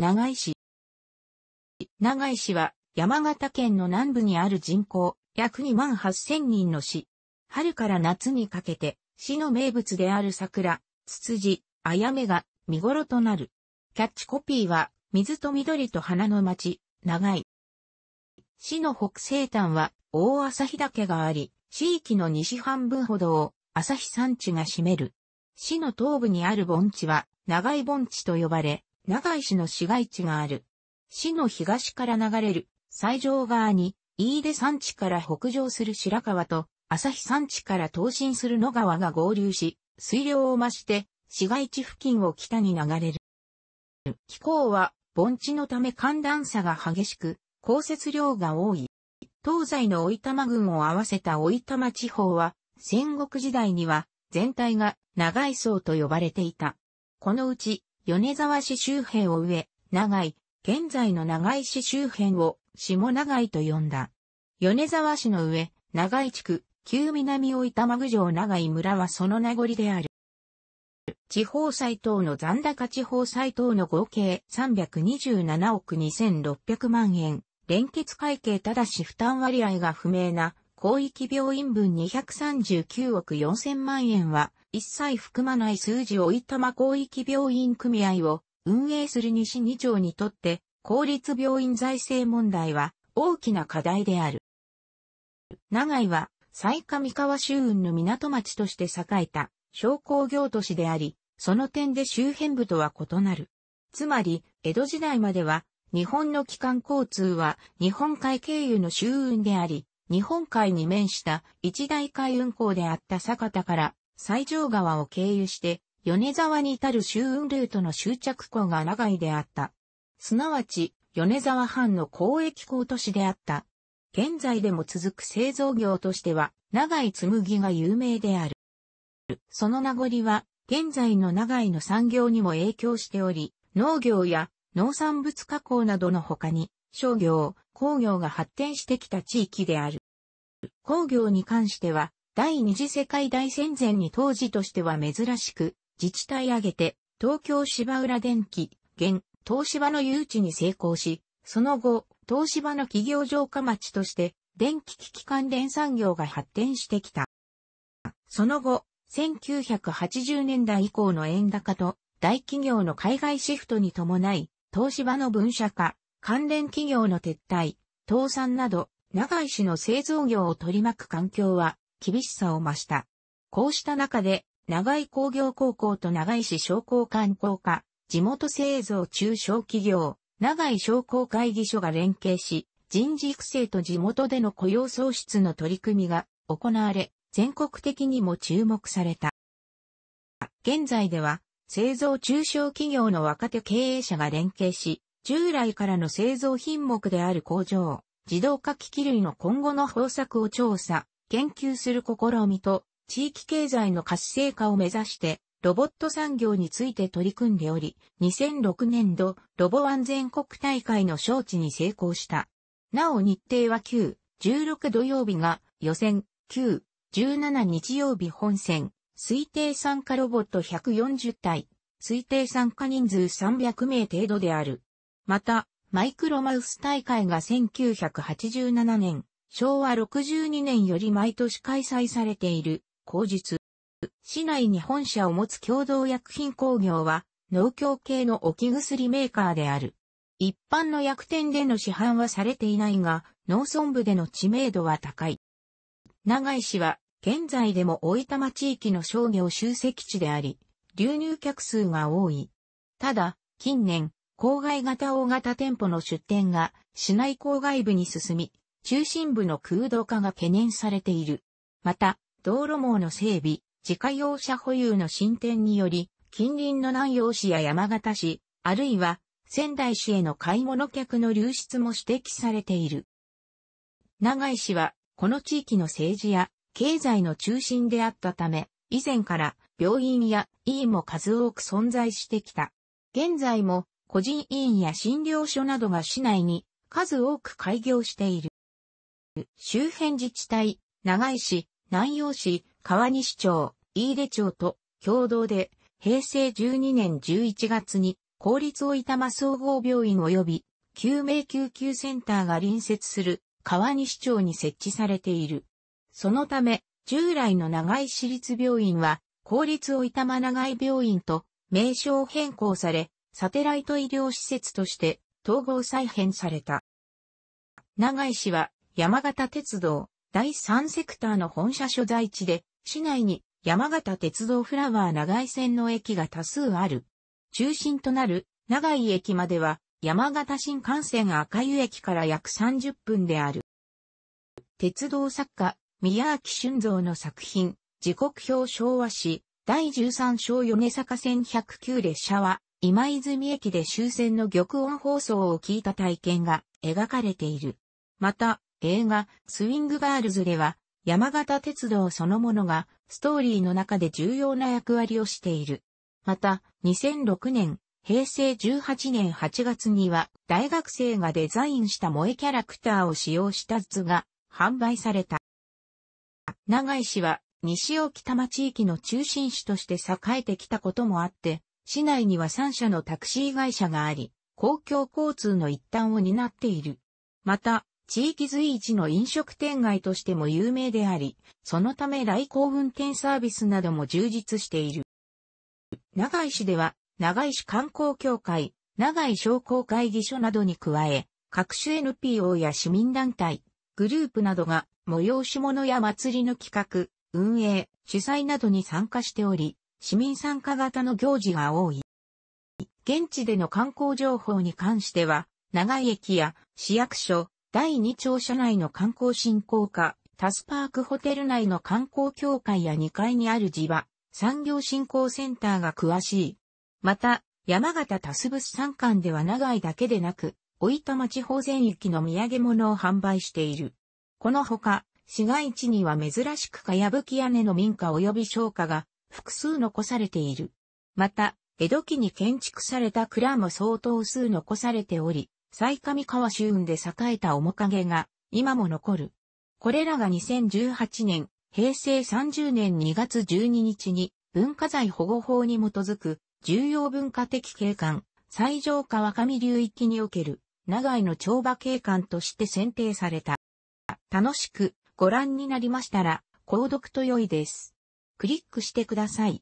長井市。長井市は山形県の南部にある人口約2万8000人の市。春から夏にかけて市の名物である桜、ツツジ、あやめが見頃となる。キャッチコピーは水と緑と花の町、長井。市の北西端は大旭岳があり、地域の西半分ほどを日山地が占める。市の東部にある盆地は長井盆地と呼ばれ、長井市の市街地がある。市の東から流れる西条川に、飯出山地から北上する白川と、旭山地から東進する野川が合流し、水量を増して、市街地付近を北に流れる。気候は、盆地のため寒暖差が激しく、降雪量が多い。東西の老玉郡を合わせた老玉地方は、戦国時代には、全体が長い層と呼ばれていた。このうち、米沢市周辺を上、長井、現在の長井市周辺を下長井と呼んだ。米沢市の上、長井地区、旧南大板間城長井村はその名残である。地方斎等の残高地方斎等の合計327億2600万円、連結会計ただし負担割合が不明な広域病院分239億4000万円は、一切含まない数字をいたま広域病院組合を運営する西2条にとって、公立病院財政問題は大きな課題である。長井は、最下三河州運の港町として栄えた商工業都市であり、その点で周辺部とは異なる。つまり、江戸時代までは、日本の機関交通は日本海経由の周運であり、日本海に面した一大海運港であった酒田から西条川を経由して米沢に至る周運ルートの終着港が長井であった。すなわち、米沢藩の交易港都市であった。現在でも続く製造業としては、長井紬が有名である。その名残は、現在の長井の産業にも影響しており、農業や農産物加工などの他に、商業、工業が発展してきた地域である。工業に関しては、第二次世界大戦前に当時としては珍しく、自治体挙げて、東京芝浦電機、現、東芝の誘致に成功し、その後、東芝の企業城下町として、電気機器関連産業が発展してきた。その後、1980年代以降の円高と大企業の海外シフトに伴い、東芝の分社化、関連企業の撤退、倒産など長井市の製造業を取り巻く環境は厳しさを増した。こうした中で、長井工業高校と長井市商工観光課、地元製造中小企業、長井商工会議所が連携し、人事育成と地元での雇用創出の取り組みが行われ、全国的にも注目された。現在では、製造中小企業の若手経営者が連携し、従来からの製造品目である工場、自動化機器類の今後の方策を調査、研究する試みと、地域経済の活性化を目指して、ロボット産業について取り組んでおり、2006年度、ロボ安全国大会の招致に成功した。なお日程は9、16土曜日が予選、9、17日曜日本戦、推定参加ロボット140体、推定参加人数300名程度である。また、マイクロマウス大会が1987年、昭和62年より毎年開催されている、後日。市内に本社を持つ共同薬品工業は、農協系の置き薬メーカーである。一般の薬店での市販はされていないが、農村部での知名度は高い。長井市は、現在でも大分地域の商業集積地であり、流入客数が多い。ただ、近年、郊外型大型店舗の出店が市内郊外部に進み、中心部の空洞化が懸念されている。また、道路網の整備、自家用車保有の進展により、近隣の南陽市や山形市、あるいは仙台市への買い物客の流出も指摘されている。長井市は、この地域の政治や経済の中心であったため、以前から病院や医院も数多く存在してきた。現在も個人医院や診療所などが市内に数多く開業している。周辺自治体、長井市、南陽市、川西町、飯出町と共同で平成12年11月に公立大玉間総合病院及び救命救急センターが隣接する川西町に設置されている。そのため、従来の長井市立病院は公立大玉長井病院と名称変更され、サテライト医療施設として統合再編された。長井市は山形鉄道第3セクターの本社所在地で、市内に山形鉄道フラワー長井線の駅が多数ある。中心となる長井駅までは山形新幹線赤湯駅から約30分である。鉄道作家、宮秋俊造の作品、時刻表昭和市、第13章米坂線109列車は、今泉駅で終戦の玉音放送を聞いた体験が描かれている。また、映画、スウィングガールズでは、山形鉄道そのものが、ストーリーの中で重要な役割をしている。また、2006年、平成18年8月には、大学生がデザインした萌えキャラクターを使用した図が、販売された。長井市は、西沖多摩地域の中心市として栄えてきたこともあって、市内には3社のタクシー会社があり、公共交通の一端を担っている。また、地域随一の飲食店街としても有名であり、そのため来航運転サービスなども充実している。長井市では、長井市観光協会、長井商工会議所などに加え、各種 NPO や市民団体、グループなどが催し物や祭りの企画、運営、主催などに参加しており、市民参加型の行事が多い。現地での観光情報に関しては、長井駅や市役所、第二庁舎内の観光振興課、タスパークホテル内の観光協会や2階にある地場、産業振興センターが詳しい。また、山形タスブス山間では長井だけでなく、大いた町方全域の土産物を販売している。このほか、市街地には珍しくかやぶき屋根の民家及び商家が複数残されている。また、江戸期に建築された蔵も相当数残されており、最上川周運で栄えた面影が今も残る。これらが2018年、平成30年2月12日に文化財保護法に基づく重要文化的景観、最上川上流域における長井の長場景観として選定された。楽しくご覧になりましたら、購読と良いです。クリックしてください。